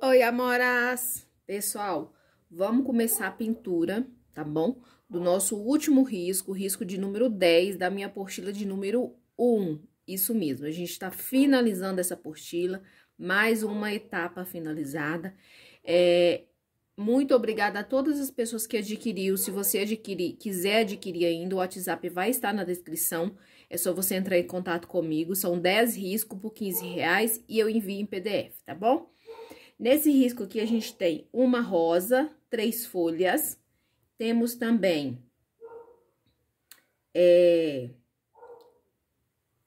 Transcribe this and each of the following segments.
Oi, amoras! Pessoal, vamos começar a pintura, tá bom? Do nosso último risco, risco de número 10 da minha apostila de número 1. Isso mesmo, a gente tá finalizando essa apostila, mais uma etapa finalizada. É, muito obrigada a todas as pessoas que adquiriu. Se você adquirir, quiser adquirir ainda, o WhatsApp vai estar na descrição. É só você entrar em contato comigo. São 10 riscos por 15 reais e eu envio em PDF, tá bom? Nesse risco aqui, a gente tem uma rosa, três folhas. Temos também é,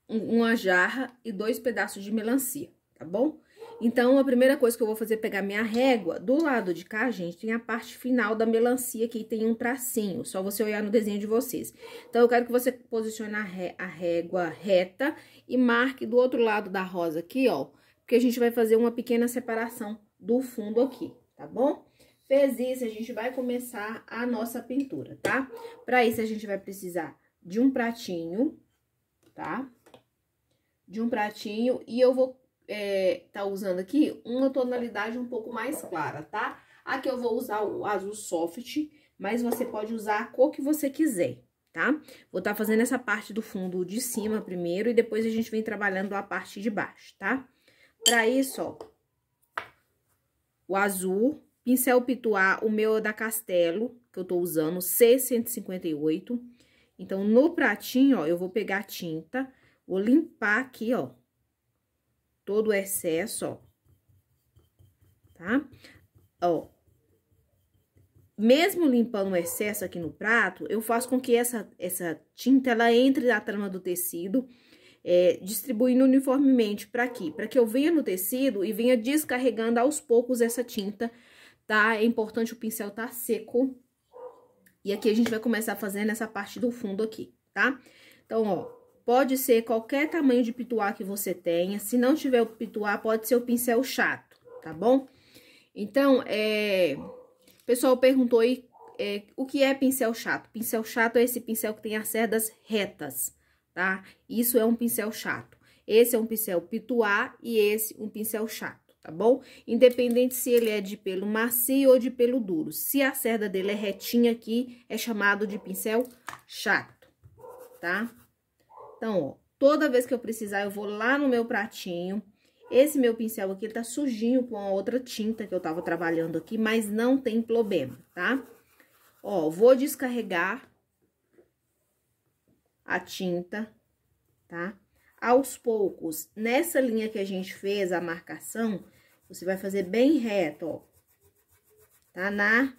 uma jarra e dois pedaços de melancia, tá bom? Então, a primeira coisa que eu vou fazer é pegar minha régua. Do lado de cá, gente, tem a parte final da melancia aqui, tem um tracinho. Só você olhar no desenho de vocês. Então, eu quero que você posicione a, ré, a régua reta e marque do outro lado da rosa aqui, ó, porque a gente vai fazer uma pequena separação do fundo aqui, tá bom? Fez isso, a gente vai começar a nossa pintura, tá? Pra isso, a gente vai precisar de um pratinho, tá? De um pratinho, e eu vou é, tá usando aqui uma tonalidade um pouco mais clara, tá? Aqui eu vou usar o azul soft, mas você pode usar a cor que você quiser, tá? Vou estar tá fazendo essa parte do fundo de cima primeiro e depois a gente vem trabalhando a parte de baixo, tá? Para isso, ó, o azul, pincel pituá, o meu é da Castelo, que eu tô usando, C158. Então, no pratinho, ó, eu vou pegar a tinta, vou limpar aqui, ó, todo o excesso, ó, tá? Ó, mesmo limpando o excesso aqui no prato, eu faço com que essa, essa tinta, ela entre na trama do tecido é, distribuindo uniformemente para aqui, para que eu venha no tecido e venha descarregando aos poucos essa tinta, tá? É importante o pincel estar tá seco. E aqui a gente vai começar fazendo essa parte do fundo aqui, tá? Então, ó, pode ser qualquer tamanho de pituá que você tenha. Se não tiver o pituá, pode ser o pincel chato, tá bom? Então, é... O pessoal perguntou aí é, o que é pincel chato? Pincel chato é esse pincel que tem as cerdas retas, tá? Isso é um pincel chato. Esse é um pincel pituá e esse um pincel chato, tá bom? Independente se ele é de pelo macio ou de pelo duro. Se a cerda dele é retinha aqui, é chamado de pincel chato, tá? Então, ó, toda vez que eu precisar, eu vou lá no meu pratinho. Esse meu pincel aqui, ele tá sujinho com a outra tinta que eu tava trabalhando aqui, mas não tem problema, tá? Ó, vou descarregar a tinta, tá? Aos poucos, nessa linha que a gente fez, a marcação, você vai fazer bem reto, ó. Tá? Na,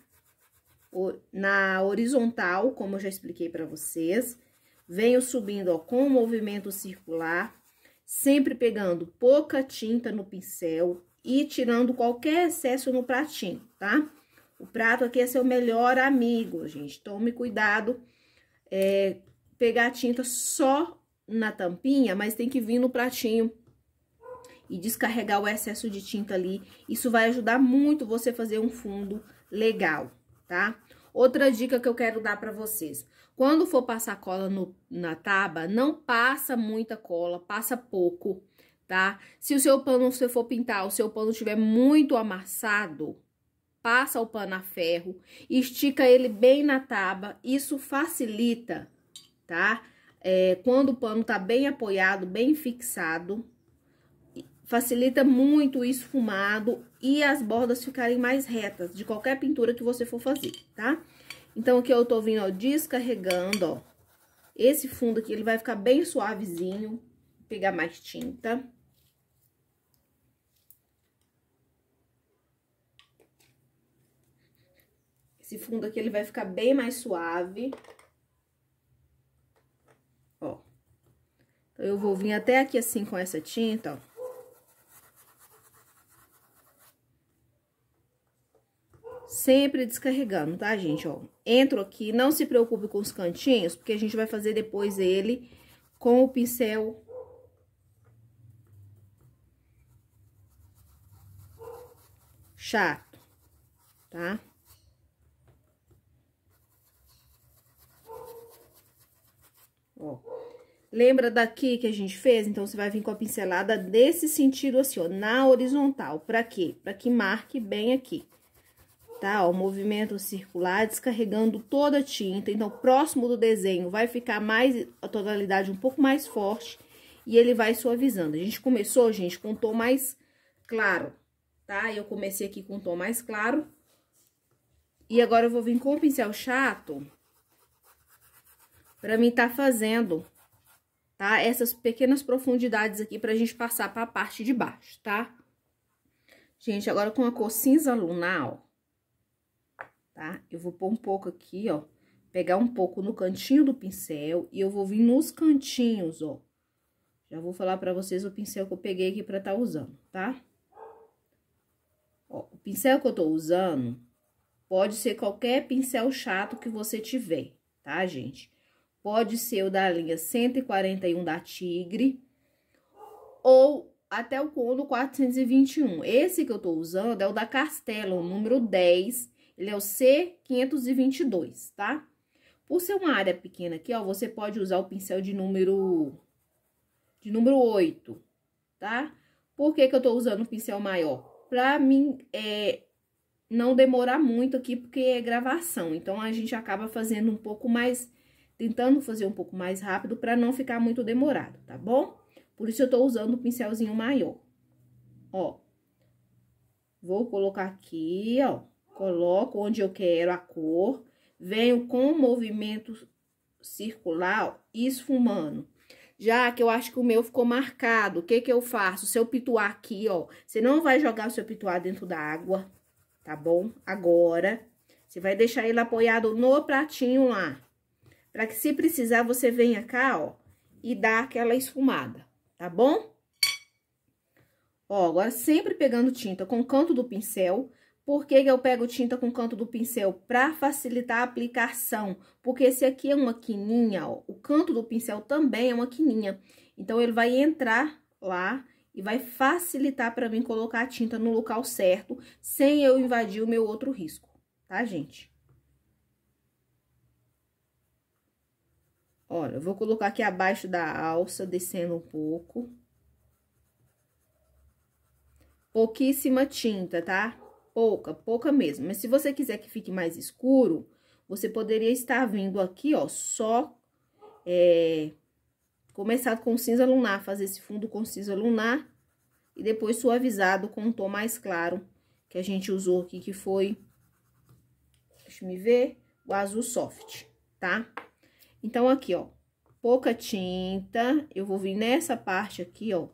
na horizontal, como eu já expliquei pra vocês. Venho subindo, ó, com o um movimento circular, sempre pegando pouca tinta no pincel e tirando qualquer excesso no pratinho, tá? O prato aqui é seu melhor amigo, gente. Tome cuidado é, pegar a tinta só na tampinha, mas tem que vir no pratinho e descarregar o excesso de tinta ali. Isso vai ajudar muito você fazer um fundo legal, tá? Outra dica que eu quero dar para vocês. Quando for passar cola no, na tábua, não passa muita cola, passa pouco, tá? Se o seu pano, você for pintar, o seu pano estiver muito amassado, passa o pano a ferro, estica ele bem na tábua, isso facilita tá? É, quando o pano tá bem apoiado, bem fixado, facilita muito o esfumado e as bordas ficarem mais retas de qualquer pintura que você for fazer, tá? Então, aqui eu tô vindo, ó, descarregando, ó. Esse fundo aqui, ele vai ficar bem suavezinho, pegar mais tinta. Esse fundo aqui, ele vai ficar bem mais suave. Eu vou vir até aqui assim com essa tinta, ó. Sempre descarregando, tá, gente? Ó, entro aqui, não se preocupe com os cantinhos, porque a gente vai fazer depois ele com o pincel chato, tá? Lembra daqui que a gente fez? Então, você vai vir com a pincelada desse sentido assim, ó, na horizontal. Pra quê? Pra que marque bem aqui, tá? Ó, movimento circular, descarregando toda a tinta. Então, próximo do desenho vai ficar mais, a tonalidade um pouco mais forte e ele vai suavizando. A gente começou, gente, com um tom mais claro, tá? Eu comecei aqui com um tom mais claro. E agora, eu vou vir com o pincel chato pra mim tá fazendo tá? Essas pequenas profundidades aqui pra gente passar pra parte de baixo, tá? Gente, agora com a cor cinza lunar, ó, tá? Eu vou pôr um pouco aqui, ó, pegar um pouco no cantinho do pincel e eu vou vir nos cantinhos, ó. Já vou falar pra vocês o pincel que eu peguei aqui pra tá usando, tá? Ó, o pincel que eu tô usando pode ser qualquer pincel chato que você tiver, tá, gente? Pode ser o da linha 141 da Tigre ou até o cono 421. Esse que eu estou usando é o da Castelo, número 10. Ele é o C522, tá? Por ser uma área pequena aqui, ó, você pode usar o pincel de número... De número 8, tá? Por que que eu estou usando o pincel maior? Para mim, é, não demorar muito aqui, porque é gravação. Então, a gente acaba fazendo um pouco mais tentando fazer um pouco mais rápido para não ficar muito demorado, tá bom? Por isso eu tô usando o um pincelzinho maior. Ó. Vou colocar aqui, ó. Coloco onde eu quero a cor. Venho com o movimento circular, ó, esfumando. Já que eu acho que o meu ficou marcado, o que que eu faço? Se eu pituar aqui, ó, você não vai jogar o seu pituar dentro da água, tá bom? Agora, você vai deixar ele apoiado no pratinho lá para que se precisar você venha cá, ó, e dá aquela esfumada, tá bom? Ó, agora sempre pegando tinta com o canto do pincel. Por que, que eu pego tinta com o canto do pincel? Para facilitar a aplicação, porque esse aqui é uma quininha, ó, o canto do pincel também é uma quininha. Então, ele vai entrar lá e vai facilitar para mim colocar a tinta no local certo, sem eu invadir o meu outro risco, tá, gente? Olha, eu vou colocar aqui abaixo da alça, descendo um pouco. Pouquíssima tinta, tá? Pouca, pouca mesmo. Mas se você quiser que fique mais escuro, você poderia estar vindo aqui, ó, só... É, começar com cinza lunar, fazer esse fundo com cinza lunar. E depois suavizado com um tom mais claro que a gente usou aqui, que foi... Deixa eu me ver... O azul soft, tá? Tá? Então, aqui, ó, pouca tinta, eu vou vir nessa parte aqui, ó,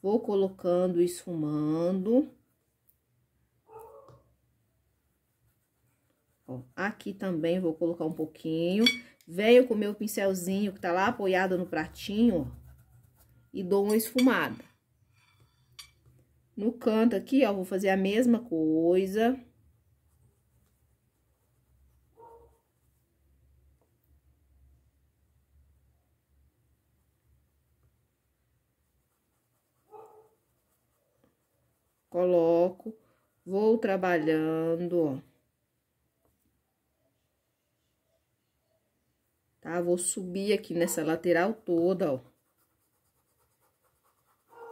vou colocando, esfumando. Ó, aqui também vou colocar um pouquinho. Venho com o meu pincelzinho que tá lá apoiado no pratinho, ó, e dou uma esfumada. No canto aqui, ó, vou fazer a mesma coisa. coloco, vou trabalhando, ó. Tá? Vou subir aqui nessa lateral toda, ó.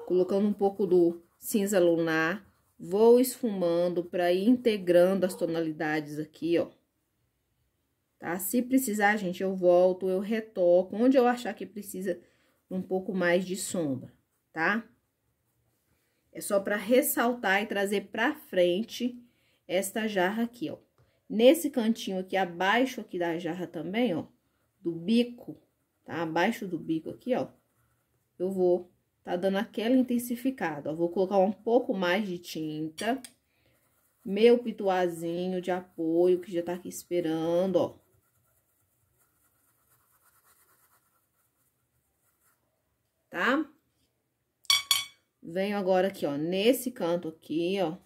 Colocando um pouco do cinza lunar, vou esfumando para ir integrando as tonalidades aqui, ó. Tá? Se precisar, gente, eu volto, eu retoco, onde eu achar que precisa um pouco mais de sombra, tá? É só para ressaltar e trazer para frente esta jarra aqui, ó. Nesse cantinho aqui, abaixo aqui da jarra também, ó, do bico, tá? Abaixo do bico aqui, ó, eu vou tá dando aquela intensificada, ó. Vou colocar um pouco mais de tinta, meu pituazinho de apoio que já tá aqui esperando, ó. Tá? Venho agora aqui, ó, nesse canto aqui, ó,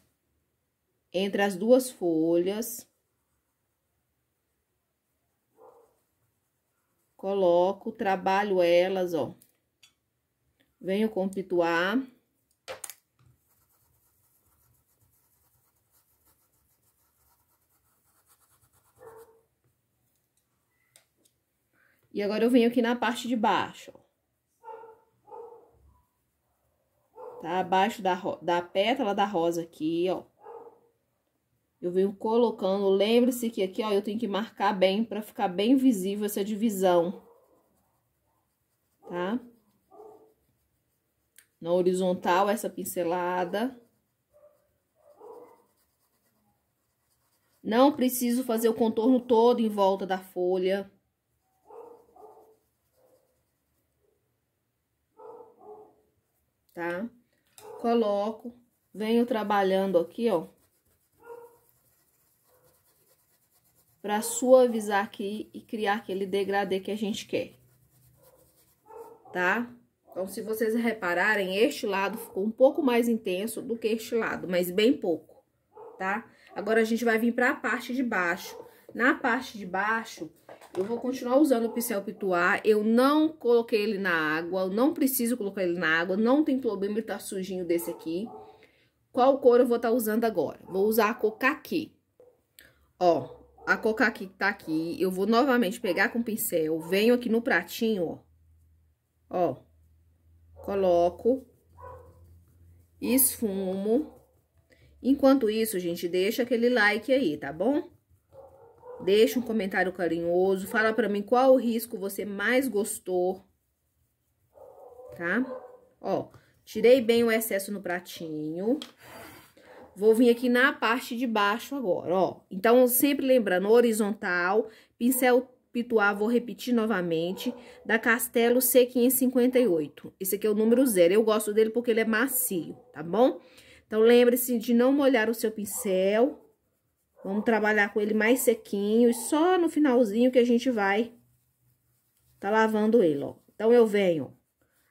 entre as duas folhas. Coloco, trabalho elas, ó. Venho compituar. E agora, eu venho aqui na parte de baixo, ó. tá? Abaixo da, da pétala da rosa aqui, ó. Eu venho colocando, lembre-se que aqui, ó, eu tenho que marcar bem para ficar bem visível essa divisão, tá? Na horizontal, essa pincelada. Não preciso fazer o contorno todo em volta da folha. Tá? coloco, venho trabalhando aqui, ó. Pra suavizar aqui e criar aquele degradê que a gente quer. Tá? Então, se vocês repararem, este lado ficou um pouco mais intenso do que este lado, mas bem pouco, tá? Agora, a gente vai vir pra parte de baixo. Na parte de baixo, eu vou continuar usando o pincel Pituá. Eu não coloquei ele na água, não preciso colocar ele na água, não tem problema ele tá sujinho desse aqui. Qual cor eu vou estar tá usando agora? Vou usar a cor Ó, a cor caqui tá aqui, eu vou novamente pegar com o pincel, venho aqui no pratinho, ó. Ó, coloco, esfumo. Enquanto isso, gente, deixa aquele like aí, tá bom? Deixa um comentário carinhoso, fala para mim qual o risco você mais gostou, tá? Ó, tirei bem o excesso no pratinho. Vou vir aqui na parte de baixo agora, ó. Então, sempre lembrando, horizontal, pincel pituá, vou repetir novamente, da Castelo C558. Esse aqui é o número zero, eu gosto dele porque ele é macio, tá bom? Então, lembre-se de não molhar o seu pincel, Vamos trabalhar com ele mais sequinho e só no finalzinho que a gente vai tá lavando ele, ó. Então, eu venho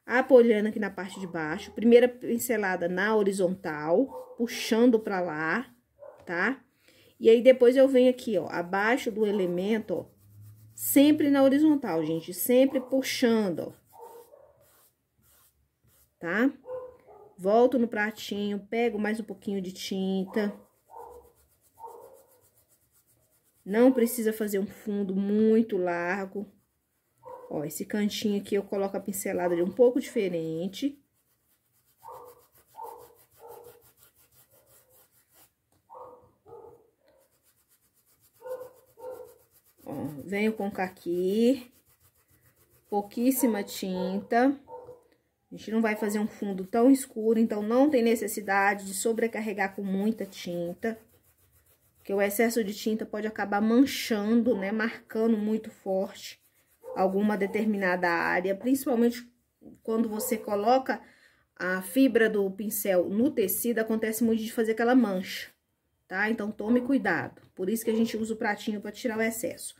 apoiando aqui na parte de baixo, primeira pincelada na horizontal, puxando pra lá, tá? E aí, depois eu venho aqui, ó, abaixo do elemento, ó, sempre na horizontal, gente, sempre puxando, ó. Tá? Volto no pratinho, pego mais um pouquinho de tinta... Não precisa fazer um fundo muito largo. Ó, esse cantinho aqui eu coloco a pincelada de um pouco diferente. Ó, venho com caqui, pouquíssima tinta. A gente não vai fazer um fundo tão escuro, então não tem necessidade de sobrecarregar com muita tinta que o excesso de tinta pode acabar manchando, né, marcando muito forte alguma determinada área, principalmente quando você coloca a fibra do pincel no tecido, acontece muito de fazer aquela mancha, tá? Então, tome cuidado. Por isso que a gente usa o pratinho para tirar o excesso.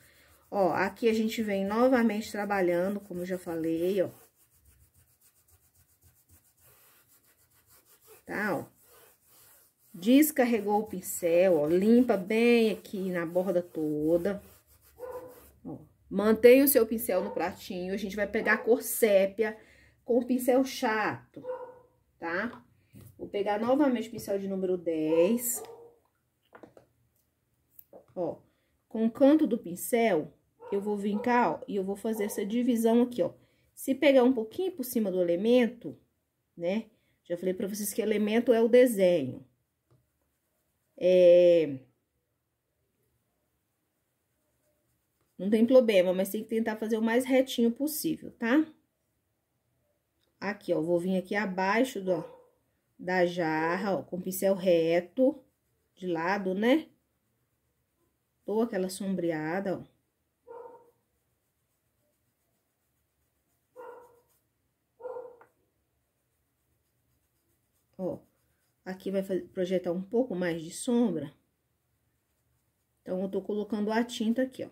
Ó, aqui a gente vem novamente trabalhando, como eu já falei, ó. Tá, ó. Descarregou o pincel, ó, limpa bem aqui na borda toda. Ó, mantém o seu pincel no pratinho, a gente vai pegar a cor sépia com o pincel chato, tá? Vou pegar novamente o pincel de número 10. Ó, com o canto do pincel, eu vou vir cá, ó, e eu vou fazer essa divisão aqui, ó. Se pegar um pouquinho por cima do elemento, né? Já falei pra vocês que elemento é o desenho. É... Não tem problema, mas tem que tentar fazer o mais retinho possível, tá? Aqui, ó, vou vir aqui abaixo do, da jarra, ó, com o pincel reto, de lado, né? Dou aquela sombreada, ó. Ó, Aqui vai fazer, projetar um pouco mais de sombra. Então, eu tô colocando a tinta aqui, ó.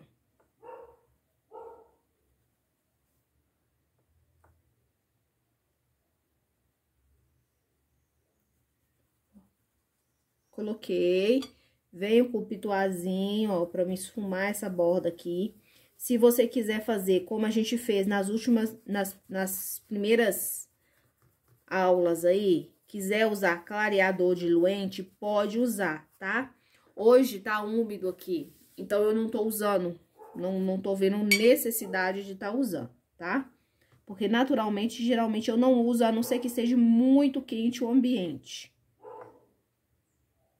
Coloquei. Venho com o pituazinho, ó, pra me esfumar essa borda aqui. Se você quiser fazer como a gente fez nas últimas, nas, nas primeiras aulas aí, quiser usar clareador diluente, pode usar, tá? Hoje tá úmido aqui, então eu não tô usando, não, não tô vendo necessidade de tá usando, tá? Porque naturalmente, geralmente eu não uso, a não ser que seja muito quente o ambiente.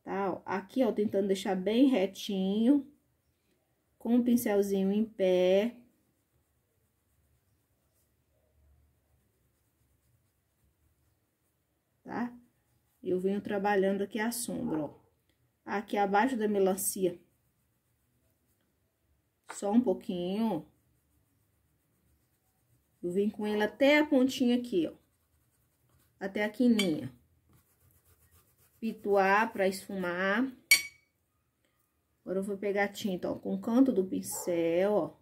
Tá? Aqui, ó, tentando deixar bem retinho. Com o um pincelzinho em pé. Eu venho trabalhando aqui a sombra, ó. Aqui abaixo da melancia. Só um pouquinho. Eu vim com ele até a pontinha aqui, ó. Até a quininha. Pituar para esfumar. Agora eu vou pegar a tinta, ó, com o canto do pincel, ó.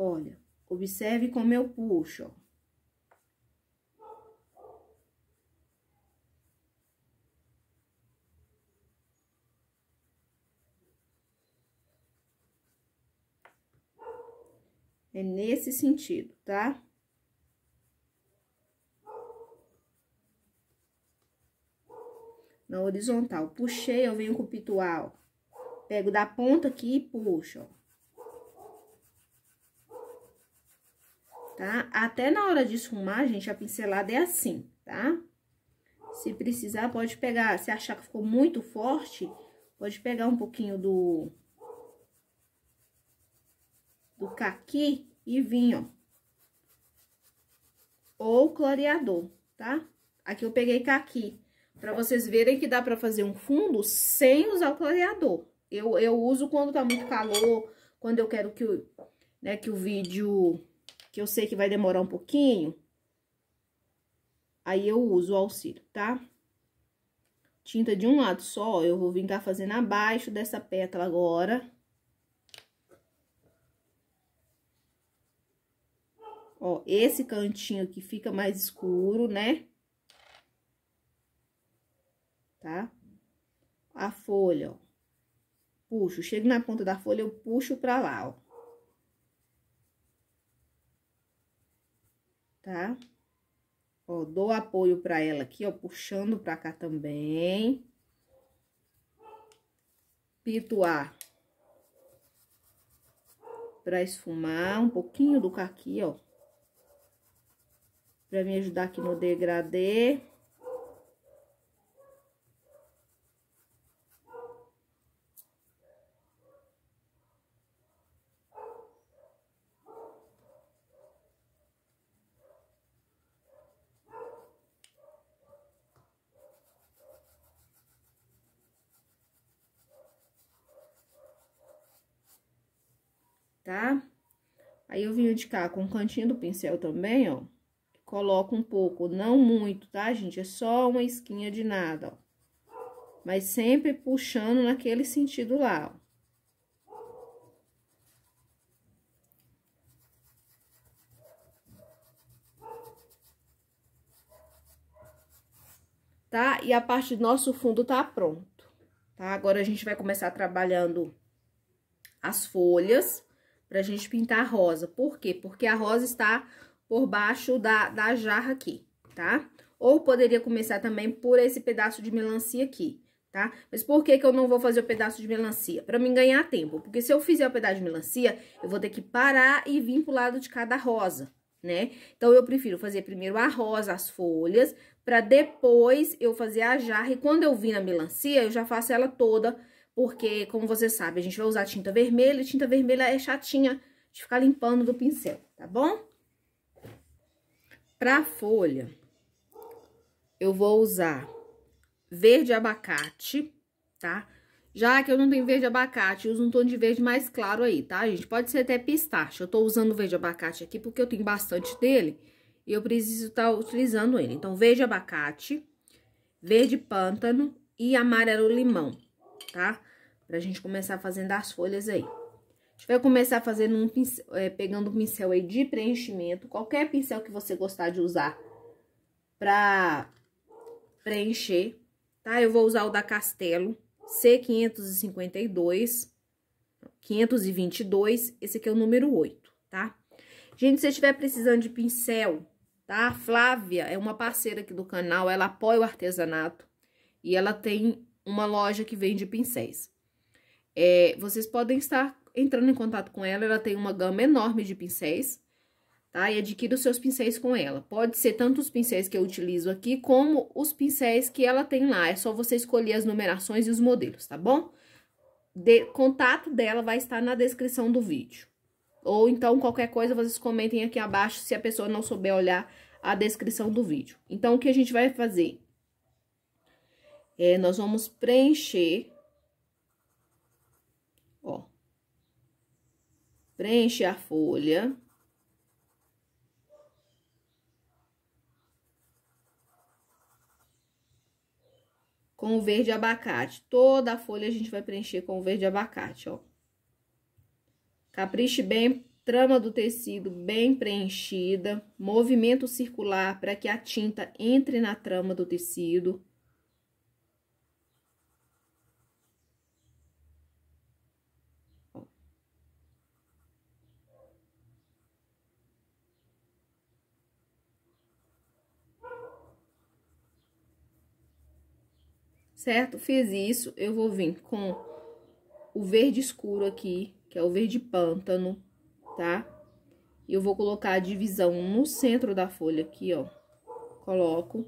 Olha, observe como eu puxo, ó. É nesse sentido, tá? Na horizontal. Puxei, eu venho com o pitual. Pego da ponta aqui e puxo, ó. tá? Até na hora de esfumar, gente, a pincelada é assim, tá? Se precisar, pode pegar, se achar que ficou muito forte, pode pegar um pouquinho do... do caqui e vinho, Ou clareador, tá? Aqui eu peguei caqui, pra vocês verem que dá pra fazer um fundo sem usar o clareador. Eu, eu uso quando tá muito calor, quando eu quero que o, né, que o vídeo que eu sei que vai demorar um pouquinho, aí eu uso o auxílio, tá? Tinta de um lado só, eu vou vir cá fazendo abaixo dessa pétala agora. Ó, esse cantinho aqui fica mais escuro, né? Tá? A folha, ó. Puxo, chego na ponta da folha, eu puxo pra lá, ó. tá? Ó, dou apoio pra ela aqui, ó, puxando pra cá também. Pito A. Pra esfumar um pouquinho do caqui, ó. Pra me ajudar aqui no degradê. Aí, eu vim de cá com o cantinho do pincel também, ó. Coloco um pouco, não muito, tá, gente? É só uma esquinha de nada, ó. Mas sempre puxando naquele sentido lá, ó. tá? E a parte do nosso fundo tá pronto, tá? Agora a gente vai começar trabalhando as folhas para a gente pintar a rosa. Por quê? Porque a rosa está por baixo da, da jarra aqui, tá? Ou poderia começar também por esse pedaço de melancia aqui, tá? Mas por que que eu não vou fazer o pedaço de melancia? Para mim ganhar tempo, porque se eu fizer o pedaço de melancia, eu vou ter que parar e vir pro lado de cada rosa, né? Então, eu prefiro fazer primeiro a rosa, as folhas, para depois eu fazer a jarra. E quando eu vir na melancia, eu já faço ela toda porque, como você sabe, a gente vai usar tinta vermelha, e tinta vermelha é chatinha de ficar limpando do pincel, tá bom? Pra folha, eu vou usar verde abacate, tá? Já que eu não tenho verde abacate, eu uso um tom de verde mais claro aí, tá, gente? Pode ser até pistache. Eu tô usando verde abacate aqui porque eu tenho bastante dele e eu preciso estar tá utilizando ele. Então, verde abacate, verde pântano e amarelo limão, tá? Pra gente começar fazendo as folhas aí. A gente vai começar fazendo um pincel, é, pegando um pincel aí de preenchimento, qualquer pincel que você gostar de usar pra preencher, tá? Eu vou usar o da Castelo, C552, 522, esse aqui é o número 8, tá? Gente, se você estiver precisando de pincel, tá? A Flávia é uma parceira aqui do canal, ela apoia o artesanato e ela tem uma loja que vende pincéis. É, vocês podem estar entrando em contato com ela, ela tem uma gama enorme de pincéis, tá? E adquira os seus pincéis com ela. Pode ser tanto os pincéis que eu utilizo aqui, como os pincéis que ela tem lá. É só você escolher as numerações e os modelos, tá bom? De, contato dela vai estar na descrição do vídeo. Ou então, qualquer coisa, vocês comentem aqui abaixo se a pessoa não souber olhar a descrição do vídeo. Então, o que a gente vai fazer? É, nós vamos preencher Preenche a folha. Com o verde abacate. Toda a folha a gente vai preencher com o verde abacate, ó. Capriche bem, trama do tecido bem preenchida, movimento circular para que a tinta entre na trama do tecido. certo? Fiz isso, eu vou vir com o verde escuro aqui, que é o verde pântano, tá? E eu vou colocar a divisão no centro da folha aqui, ó. Coloco.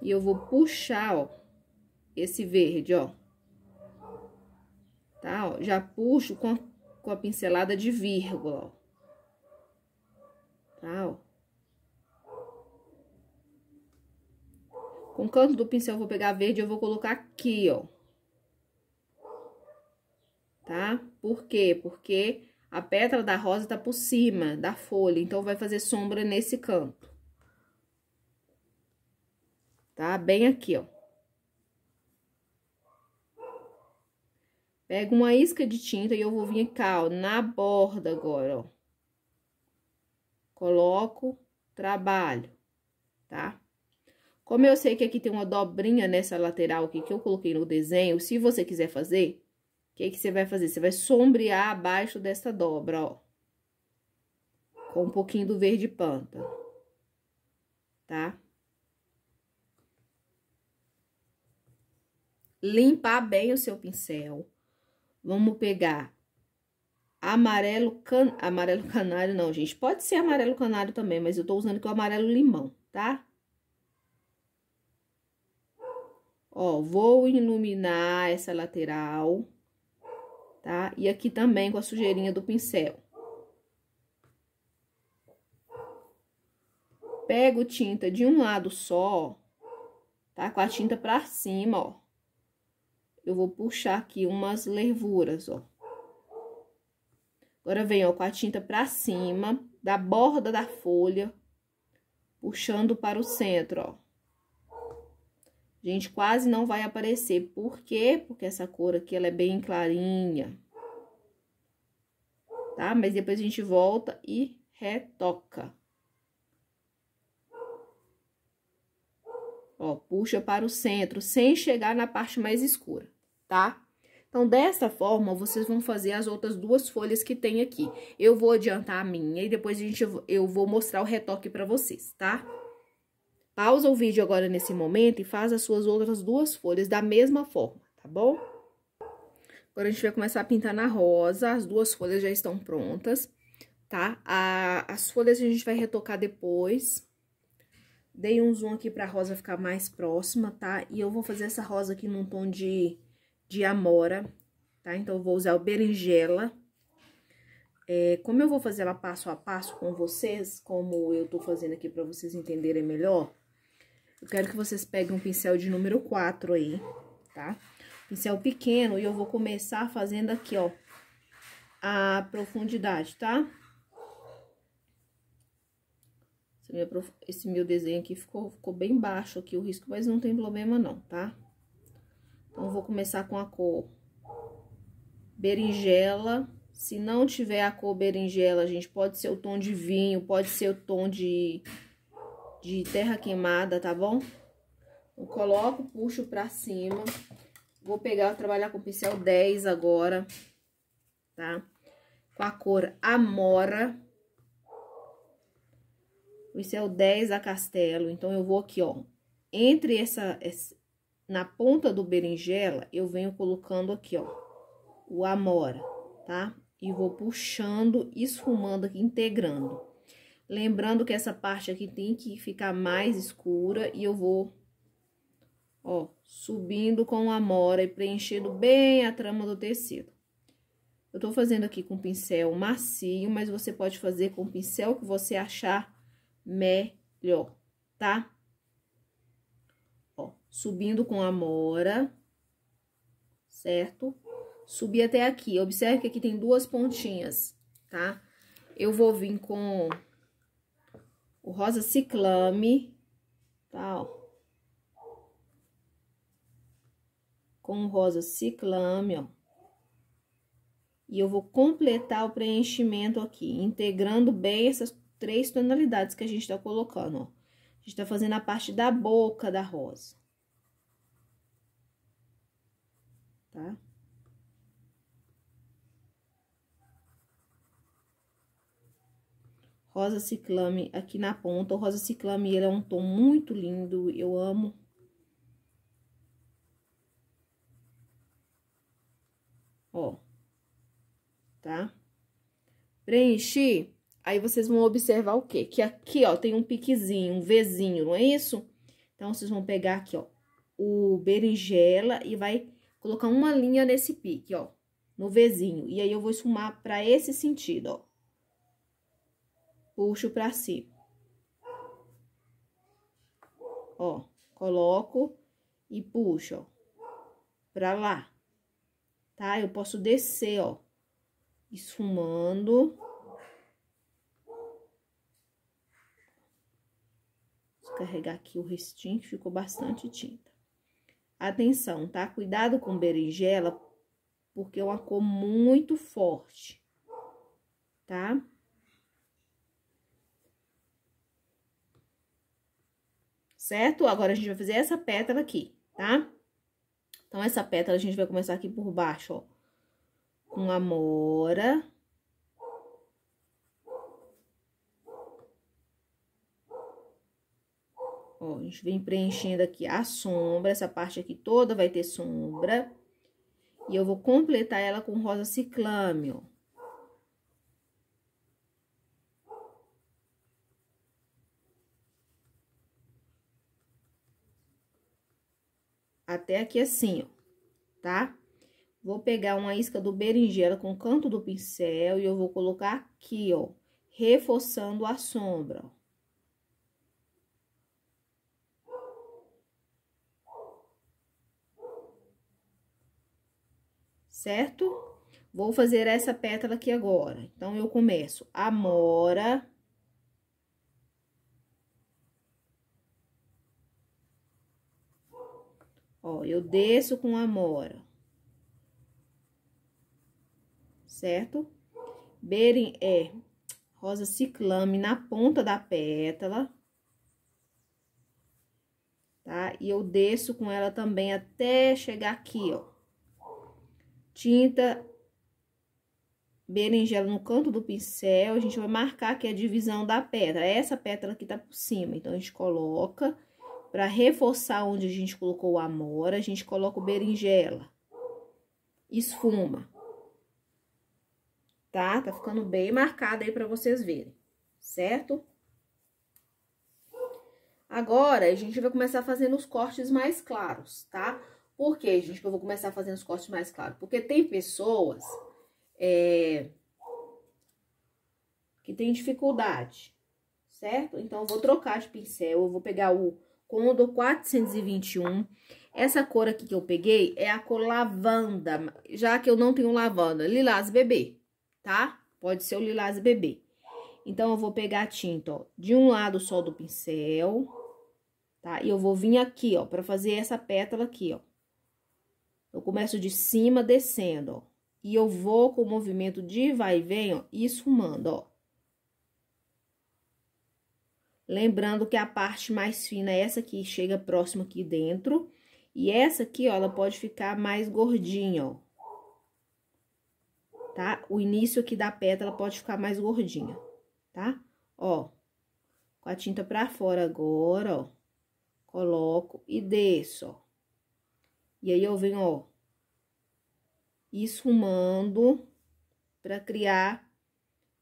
E eu vou puxar, ó, esse verde, ó. Tá, ó? Já puxo com, com a pincelada de vírgula, ó. Tá, ó. Com o canto do pincel, eu vou pegar verde e eu vou colocar aqui, ó. Tá? Por quê? Porque a pétala da rosa tá por cima da folha, então vai fazer sombra nesse canto. Tá? Bem aqui, ó. Pego uma isca de tinta e eu vou vir cá, ó, na borda agora, ó. Coloco, trabalho, tá? Como eu sei que aqui tem uma dobrinha nessa lateral aqui que eu coloquei no desenho, se você quiser fazer, o que, que você vai fazer? Você vai sombrear abaixo dessa dobra, ó. Com um pouquinho do verde panta. Tá? Limpar bem o seu pincel. Vamos pegar amarelo, can... amarelo canário, não, gente. Pode ser amarelo canário também, mas eu tô usando aqui é o amarelo limão, tá? Tá? Ó, vou iluminar essa lateral, tá? E aqui também com a sujeirinha do pincel. Pego tinta de um lado só, tá? Com a tinta pra cima, ó. Eu vou puxar aqui umas levuras, ó. Agora vem, ó, com a tinta pra cima, da borda da folha, puxando para o centro, ó. Gente, quase não vai aparecer. Por quê? Porque essa cor aqui, ela é bem clarinha. Tá? Mas depois a gente volta e retoca. Ó, puxa para o centro, sem chegar na parte mais escura, tá? Então, dessa forma, vocês vão fazer as outras duas folhas que tem aqui. Eu vou adiantar a minha e depois a gente, eu vou mostrar o retoque para vocês, tá? Tá? Pausa o vídeo agora nesse momento e faz as suas outras duas folhas da mesma forma, tá bom? Agora a gente vai começar a pintar na rosa, as duas folhas já estão prontas, tá? A, as folhas a gente vai retocar depois. Dei um zoom aqui pra rosa ficar mais próxima, tá? E eu vou fazer essa rosa aqui num tom de, de amora, tá? Então, eu vou usar o berinjela. É, como eu vou fazer ela passo a passo com vocês, como eu tô fazendo aqui pra vocês entenderem melhor, eu quero que vocês peguem um pincel de número 4 aí, tá? Pincel pequeno e eu vou começar fazendo aqui, ó, a profundidade, tá? Esse meu desenho aqui ficou, ficou bem baixo aqui o risco, mas não tem problema não, tá? Então, vou começar com a cor berinjela. Se não tiver a cor berinjela, gente, pode ser o tom de vinho, pode ser o tom de de terra queimada, tá bom? Eu coloco, puxo pra cima. Vou pegar, trabalhar com o pincel 10 agora, tá? Com a cor Amora. O pincel 10 da Castelo. Então, eu vou aqui, ó. Entre essa, essa... Na ponta do berinjela, eu venho colocando aqui, ó. O Amora, tá? E vou puxando, esfumando aqui, integrando. Lembrando que essa parte aqui tem que ficar mais escura e eu vou, ó, subindo com a mora e preenchendo bem a trama do tecido. Eu tô fazendo aqui com pincel macio, mas você pode fazer com pincel que você achar melhor, tá? Ó, subindo com a mora, certo? Subir até aqui. Observe que aqui tem duas pontinhas, tá? Eu vou vir com o rosa ciclame, tá, ó. Com o rosa ciclame, ó. E eu vou completar o preenchimento aqui, integrando bem essas três tonalidades que a gente tá colocando, ó. A gente tá fazendo a parte da boca da rosa. Tá? rosa ciclame aqui na ponta. O rosa ciclame, ele é um tom muito lindo, eu amo. Ó, tá? Preenchi, aí vocês vão observar o quê? Que aqui, ó, tem um piquezinho, um Vzinho, não é isso? Então, vocês vão pegar aqui, ó, o berinjela e vai colocar uma linha nesse pique, ó, no Vzinho. E aí, eu vou esfumar pra esse sentido, ó puxo para si. Ó, coloco e puxo, ó, pra lá, tá? Eu posso descer, ó, esfumando. Vou carregar aqui o restinho, que ficou bastante tinta. Atenção, tá? Cuidado com berinjela, porque é uma cor muito forte, tá? Tá? certo? Agora, a gente vai fazer essa pétala aqui, tá? Então, essa pétala a gente vai começar aqui por baixo, ó. Com amora. Ó, a gente vem preenchendo aqui a sombra, essa parte aqui toda vai ter sombra. E eu vou completar ela com rosa ciclame, ó. até aqui assim, ó, tá? Vou pegar uma isca do berinjela com o canto do pincel e eu vou colocar aqui, ó, reforçando a sombra, ó. Certo? Vou fazer essa pétala aqui agora. Então, eu começo amora... eu desço com a mora, Certo? Berin é rosa ciclame na ponta da pétala. Tá? E eu desço com ela também até chegar aqui, ó. Tinta berinjela no canto do pincel, a gente vai marcar aqui a divisão da pedra. Essa pétala aqui tá por cima, então a gente coloca para reforçar onde a gente colocou o amora, a gente coloca o berinjela. Esfuma. Tá? Tá ficando bem marcado aí para vocês verem, certo? Agora, a gente vai começar fazendo os cortes mais claros, tá? Por que, gente, que eu vou começar fazendo os cortes mais claros? Porque tem pessoas é, que tem dificuldade, certo? Então, eu vou trocar de pincel, eu vou pegar o com o do 421. Essa cor aqui que eu peguei é a cor lavanda, já que eu não tenho lavanda, lilás bebê, tá? Pode ser o lilás bebê. Então, eu vou pegar a tinta, ó, de um lado só do pincel, tá? E eu vou vir aqui, ó, pra fazer essa pétala aqui, ó. Eu começo de cima descendo, ó. E eu vou com o movimento de vai e vem, ó, e esfumando, ó. Lembrando que a parte mais fina é essa que chega próximo aqui dentro. E essa aqui, ó, ela pode ficar mais gordinha, ó. Tá? O início aqui da pétala pode ficar mais gordinha, tá? Ó, com a tinta pra fora agora, ó. Coloco e desço, ó. E aí, eu venho, ó, esfumando pra criar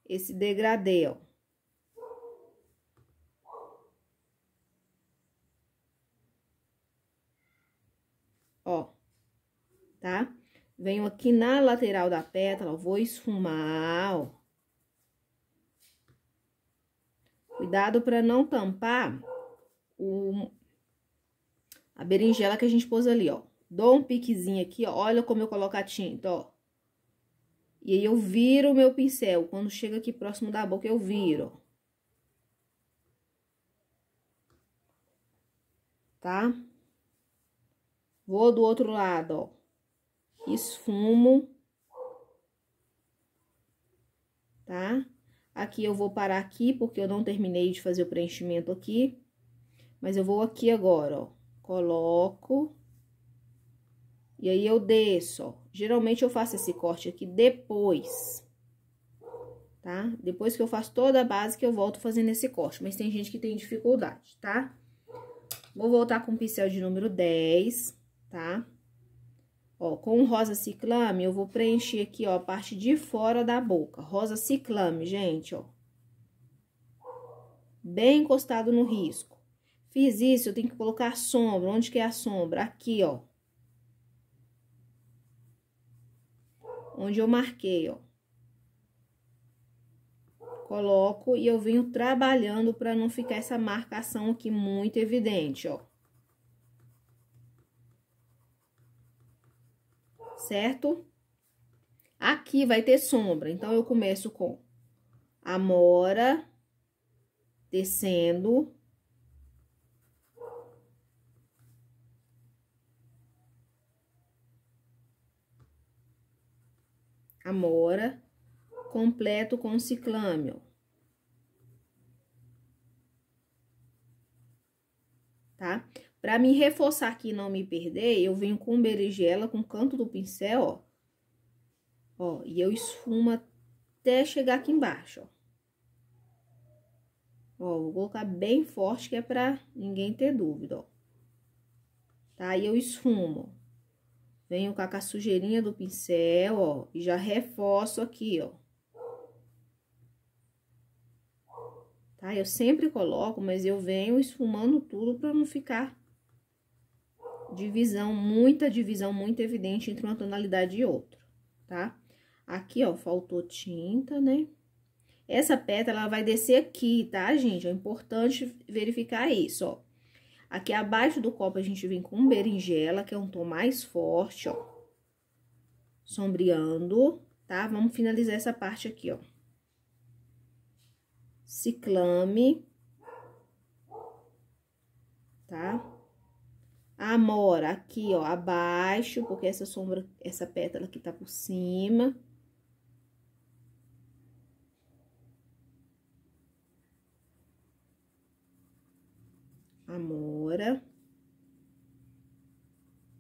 esse degradê, ó. tá? Venho aqui na lateral da pétala, vou esfumar, ó. Cuidado para não tampar o, a berinjela que a gente pôs ali, ó. Dou um piquezinho aqui, ó. Olha como eu coloco a tinta, ó. E aí eu viro o meu pincel. Quando chega aqui próximo da boca, eu viro, Tá? Vou do outro lado, ó esfumo, tá? Aqui eu vou parar aqui, porque eu não terminei de fazer o preenchimento aqui. Mas eu vou aqui agora, ó. Coloco. E aí, eu desço, ó. Geralmente, eu faço esse corte aqui depois. Tá? Depois que eu faço toda a base, que eu volto fazendo esse corte. Mas tem gente que tem dificuldade, tá? Vou voltar com o pincel de número 10, tá? Ó, com o rosa ciclame, eu vou preencher aqui, ó, a parte de fora da boca. Rosa ciclame, gente, ó. Bem encostado no risco. Fiz isso, eu tenho que colocar sombra. Onde que é a sombra? Aqui, ó. Onde eu marquei, ó. Coloco e eu venho trabalhando para não ficar essa marcação aqui muito evidente, ó. certo? Aqui vai ter sombra, então eu começo com amora, descendo. Amora, completo com ciclâmio. Tá? Para me reforçar aqui e não me perder, eu venho com berigela, com canto do pincel, ó. Ó, e eu esfumo até chegar aqui embaixo, ó. Ó, vou colocar bem forte, que é pra ninguém ter dúvida, ó. Tá? E eu esfumo. Venho com a sujeirinha do pincel, ó, e já reforço aqui, ó. Tá? Eu sempre coloco, mas eu venho esfumando tudo pra não ficar divisão, muita divisão, muito evidente entre uma tonalidade e outra, tá? Aqui, ó, faltou tinta, né? Essa pétala, ela vai descer aqui, tá, gente? É importante verificar isso, ó. Aqui abaixo do copo, a gente vem com berinjela, que é um tom mais forte, ó. Sombreando, tá? Vamos finalizar essa parte aqui, ó. Ciclame. Tá? A amora aqui, ó, abaixo, porque essa sombra, essa pétala aqui tá por cima. Amora.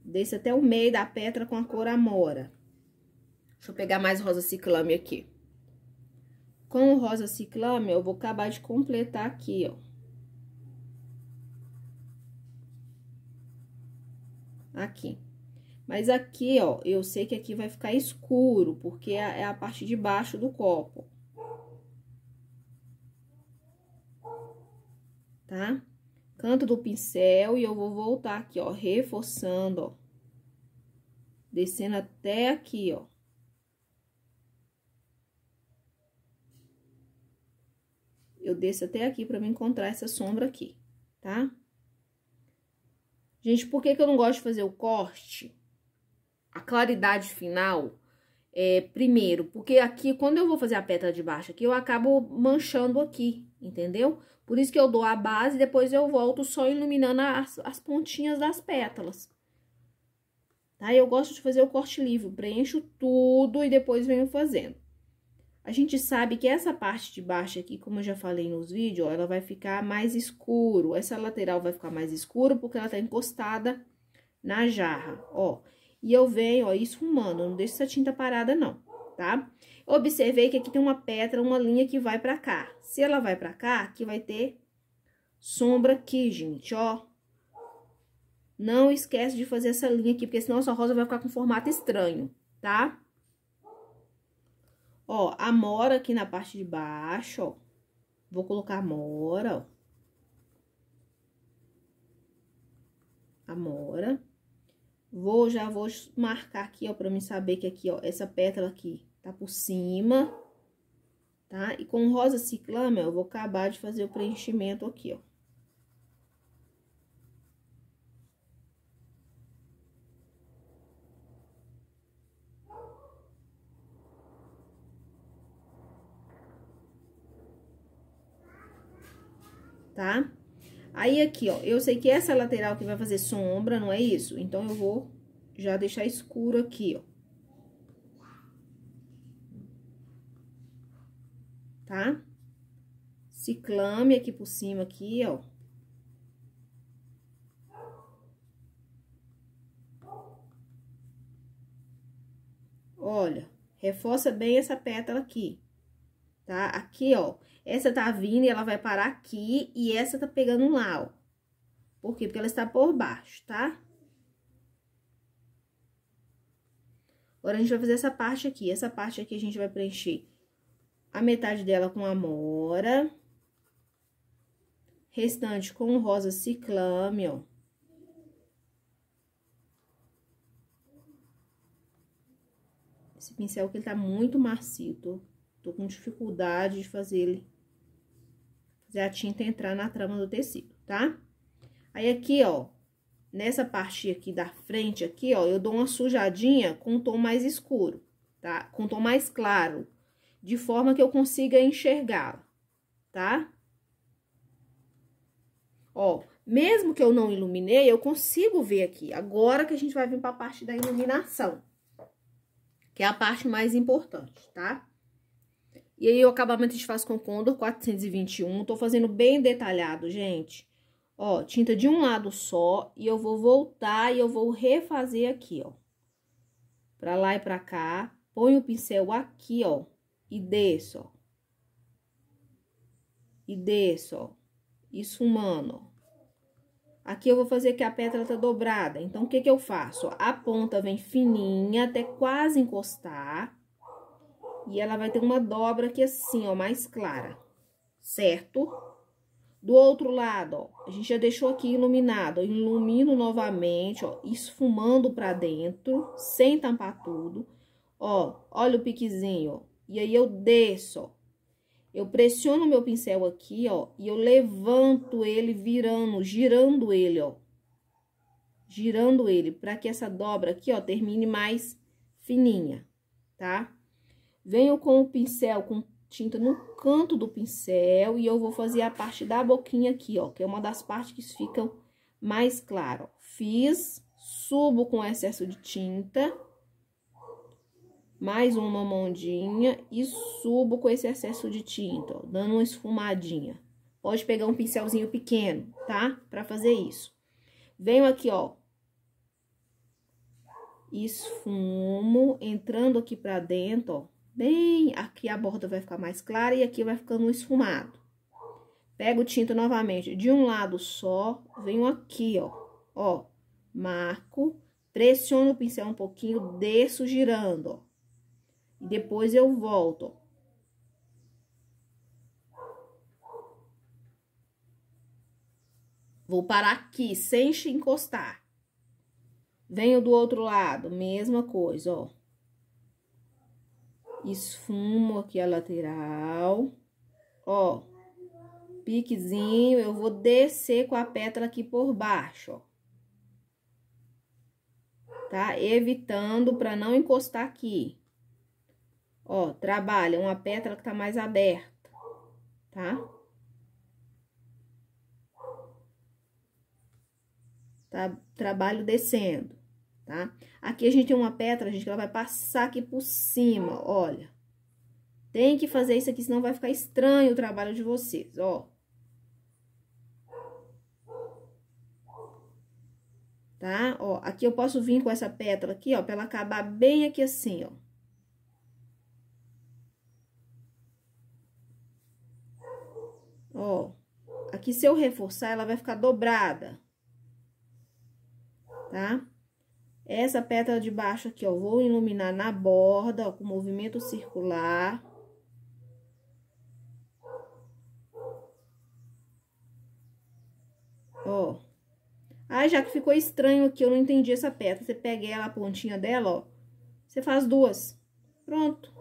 Desce até o meio da pétala com a cor amora. Deixa eu pegar mais rosa ciclame aqui. Com o rosa ciclame, eu vou acabar de completar aqui, ó. aqui. Mas aqui, ó, eu sei que aqui vai ficar escuro, porque é, é a parte de baixo do copo. Tá? Canto do pincel e eu vou voltar aqui, ó, reforçando, ó. Descendo até aqui, ó. Eu desço até aqui pra me encontrar essa sombra aqui, tá? Tá? Gente, por que, que eu não gosto de fazer o corte? A claridade final, é, primeiro, porque aqui, quando eu vou fazer a pétala de baixo aqui, eu acabo manchando aqui, entendeu? Por isso que eu dou a base, depois eu volto só iluminando as, as pontinhas das pétalas. Tá? Eu gosto de fazer o corte livre, preencho tudo e depois venho fazendo. A gente sabe que essa parte de baixo aqui, como eu já falei nos vídeos, ó, ela vai ficar mais escuro. Essa lateral vai ficar mais escuro porque ela tá encostada na jarra, ó. E eu venho, ó, esfumando, não deixo essa tinta parada não, tá? observei que aqui tem uma pedra, uma linha que vai pra cá. Se ela vai pra cá, aqui vai ter sombra aqui, gente, ó. Não esquece de fazer essa linha aqui, porque senão a sua rosa vai ficar com formato estranho, tá? Ó, amora aqui na parte de baixo, ó. Vou colocar amora, ó. Amora. Vou, já vou marcar aqui, ó, pra mim saber que aqui, ó, essa pétala aqui tá por cima, tá? E com rosa ciclama, ó, eu vou acabar de fazer o preenchimento aqui, ó. tá? Aí, aqui, ó, eu sei que essa lateral que vai fazer sombra, não é isso? Então, eu vou já deixar escuro aqui, ó. Tá? Ciclame aqui por cima, aqui, ó. Olha, reforça bem essa pétala aqui tá? Aqui, ó, essa tá vindo e ela vai parar aqui e essa tá pegando lá, ó. Por quê? Porque ela está por baixo, tá? Agora, a gente vai fazer essa parte aqui. Essa parte aqui a gente vai preencher a metade dela com amora. Restante com rosa ciclame, ó. Esse pincel que ele tá muito macio, tô... Tô com dificuldade de fazer ele, fazer a tinta entrar na trama do tecido, tá? Aí aqui, ó, nessa parte aqui da frente aqui, ó, eu dou uma sujadinha com um tom mais escuro, tá? Com um tom mais claro, de forma que eu consiga enxergá-la, tá? Ó, mesmo que eu não iluminei, eu consigo ver aqui. Agora que a gente vai vir para a parte da iluminação, que é a parte mais importante, tá? E aí, o acabamento a gente faz com Condor 421. Tô fazendo bem detalhado, gente. Ó, tinta de um lado só. E eu vou voltar e eu vou refazer aqui, ó. Pra lá e pra cá. Põe o pincel aqui, ó. E desço, ó. E desço, ó. E sumando, ó. Aqui eu vou fazer que a pedra tá dobrada. Então, o que que eu faço? A ponta vem fininha até quase encostar. E ela vai ter uma dobra aqui assim, ó, mais clara, certo? Do outro lado, ó, a gente já deixou aqui iluminado, ó, ilumino novamente, ó, esfumando pra dentro, sem tampar tudo. Ó, olha o piquezinho, ó, e aí eu desço, ó. Eu pressiono meu pincel aqui, ó, e eu levanto ele virando, girando ele, ó. Girando ele, pra que essa dobra aqui, ó, termine mais fininha, tá? Venho com o pincel, com tinta no canto do pincel e eu vou fazer a parte da boquinha aqui, ó, que é uma das partes que ficam mais claras Fiz, subo com excesso de tinta, mais uma mondinha e subo com esse excesso de tinta, ó, dando uma esfumadinha. Pode pegar um pincelzinho pequeno, tá? Pra fazer isso. Venho aqui, ó, esfumo, entrando aqui pra dentro, ó, bem, aqui a borda vai ficar mais clara e aqui vai ficando um esfumado. Pego o tinto novamente de um lado só, venho aqui, ó, ó, marco, pressiono o pincel um pouquinho, desço girando, ó. E depois eu volto, ó. Vou parar aqui, sem encostar. Venho do outro lado, mesma coisa, ó esfumo aqui a lateral, ó, piquezinho, eu vou descer com a pétala aqui por baixo, ó. Tá? Evitando para não encostar aqui. Ó, trabalha uma pétala que tá mais aberta, tá? Tá, trabalho descendo tá? Aqui a gente tem uma pétala, gente, que ela vai passar aqui por cima, olha. Tem que fazer isso aqui, senão vai ficar estranho o trabalho de vocês, ó. Tá? Ó, aqui eu posso vir com essa pétala aqui, ó, pra ela acabar bem aqui assim, ó. Ó, aqui se eu reforçar, ela vai ficar dobrada, tá? Essa pétala de baixo aqui, ó, vou iluminar na borda, ó, com movimento circular. Ó. ai já que ficou estranho aqui, eu não entendi essa pétala, você pega ela, a pontinha dela, ó, você faz duas. Pronto.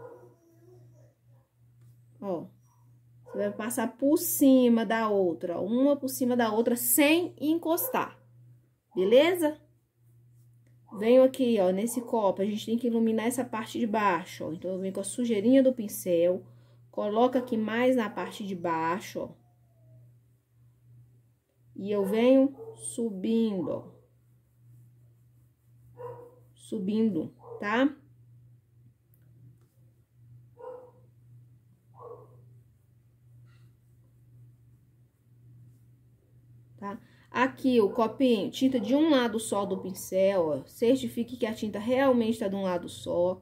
Ó. Você vai passar por cima da outra, ó, uma por cima da outra, sem encostar. Beleza? Venho aqui, ó, nesse copo, a gente tem que iluminar essa parte de baixo, ó. Então, eu venho com a sujeirinha do pincel, coloco aqui mais na parte de baixo, ó. E eu venho subindo, ó. Subindo, tá? Aqui, o copinho, tinta de um lado só do pincel, ó. Certifique que a tinta realmente está de um lado só.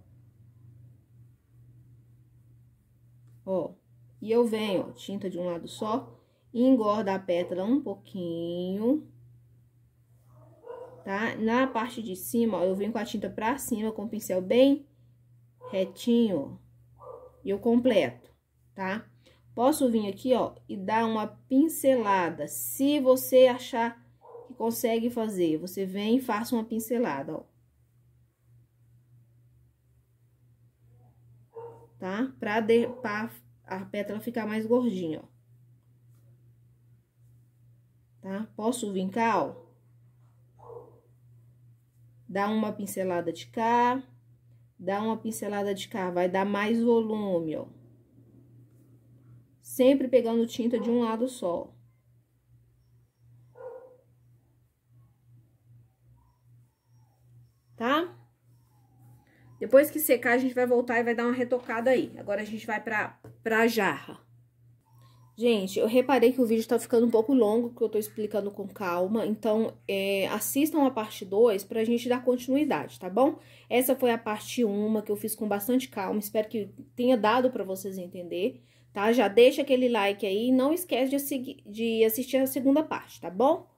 Ó, e eu venho, ó, tinta de um lado só, e engorda a pétala um pouquinho, tá? Na parte de cima, ó, eu venho com a tinta pra cima, com o pincel bem retinho, ó, e eu completo, tá? Posso vir aqui, ó, e dar uma pincelada. Se você achar que consegue fazer, você vem e faça uma pincelada, ó. Tá? Pra, de, pra a pétala ficar mais gordinha, ó. Tá? Posso vir cá, ó. Dá uma pincelada de cá. Dá uma pincelada de cá, vai dar mais volume, ó sempre pegando tinta de um lado só. Tá? Depois que secar, a gente vai voltar e vai dar uma retocada aí. Agora a gente vai pra, pra jarra. Gente, eu reparei que o vídeo tá ficando um pouco longo, que eu tô explicando com calma. Então, é, assistam a parte 2 pra gente dar continuidade, tá bom? Essa foi a parte 1 que eu fiz com bastante calma. Espero que tenha dado pra vocês entender tá? Já deixa aquele like aí e não esquece de, de assistir a segunda parte, tá bom?